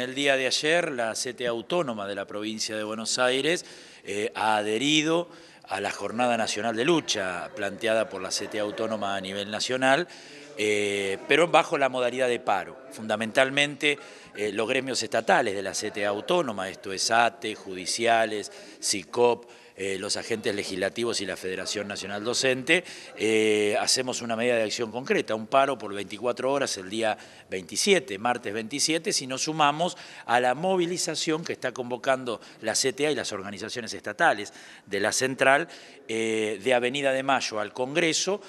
el día de ayer la CTA Autónoma de la provincia de Buenos Aires eh, ha adherido a la Jornada Nacional de Lucha planteada por la CTA Autónoma a nivel nacional, eh, pero bajo la modalidad de paro. Fundamentalmente eh, los gremios estatales de la CTA Autónoma, esto es ATE, judiciales, SICOP, eh, los agentes legislativos y la Federación Nacional Docente, eh, hacemos una medida de acción concreta, un paro por 24 horas el día 27, martes 27, si nos sumamos a la movilización que está convocando la CTA y las organizaciones estatales de la central eh, de Avenida de Mayo al Congreso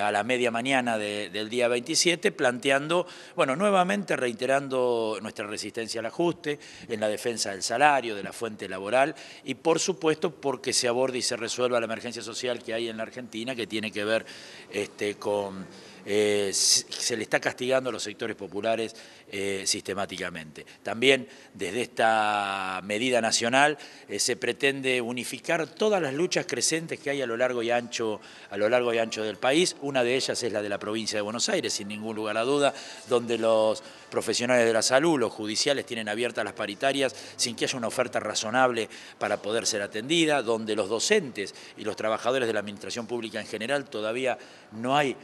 a la media mañana del día 27, planteando, bueno, nuevamente reiterando nuestra resistencia al ajuste, en la defensa del salario, de la fuente laboral y por supuesto por porque se aborde y se resuelva la emergencia social que hay en la Argentina, que tiene que ver este, con eh, se le está castigando a los sectores populares eh, sistemáticamente. También desde esta medida nacional eh, se pretende unificar todas las luchas crecientes que hay a lo largo y ancho, a lo largo y ancho del país. Una de ellas es la de la provincia de Buenos Aires, sin ningún lugar a duda, donde los profesionales de la salud, los judiciales tienen abiertas las paritarias sin que haya una oferta razonable para poder ser atendida, donde los docentes y los trabajadores de la administración pública en general todavía no hay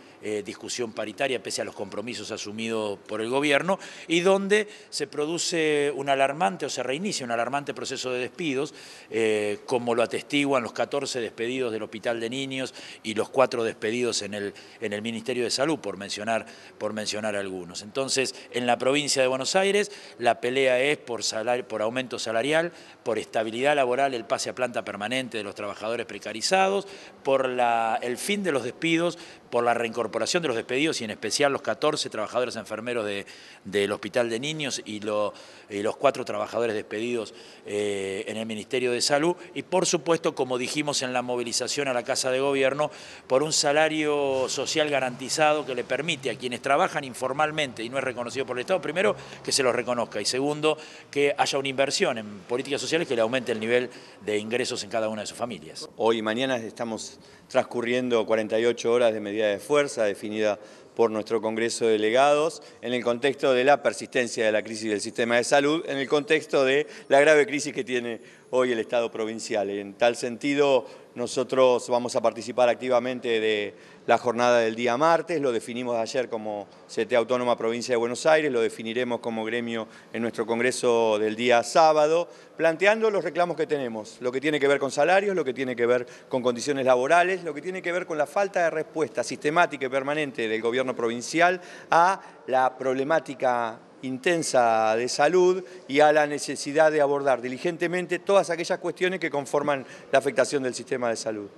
discusión paritaria, pese a los compromisos asumidos por el gobierno, y donde se produce un alarmante o se reinicia un alarmante proceso de despidos, eh, como lo atestiguan los 14 despedidos del Hospital de Niños y los 4 despedidos en el, en el Ministerio de Salud, por mencionar, por mencionar algunos. Entonces, en la provincia de Buenos Aires, la pelea es por, por aumento salarial, por estabilidad laboral, el pase a planta permanente de los trabajadores precarizados, por el fin de los despidos, por la reincorporación de los despedidos y en especial los 14 trabajadores enfermeros del Hospital de Niños y, los cuatro trabajadores despedidos eh, en el Ministerio de Salud. Y por supuesto, como dijimos en la movilización a la Casa de Gobierno, por un salario social garantizado que le permite a quienes trabajan informalmente y no es reconocido por el Estado, primero, que se los reconozca y segundo, que haya una inversión en políticas sociales que le aumente el nivel de ingresos en cada una de sus familias. Hoy y mañana estamos transcurriendo 48 horas de medida de fuerza definida por nuestro Congreso de Delegados en el contexto de la persistencia de la crisis del sistema de salud, en el contexto de la grave crisis que tiene hoy el Estado provincial. En tal sentido, nosotros vamos a participar activamente de la jornada del día martes, lo definimos ayer como CT Autónoma Provincia de Buenos Aires, lo definiremos como gremio en nuestro congreso del día sábado, planteando los reclamos que tenemos, lo que tiene que ver con salarios, lo que tiene que ver con condiciones laborales, lo que tiene que ver con la falta de respuesta sistemática y permanente del gobierno provincial a la problemática intensa de salud y a la necesidad de abordar diligentemente todas aquellas cuestiones que conforman la afectación del sistema de salud.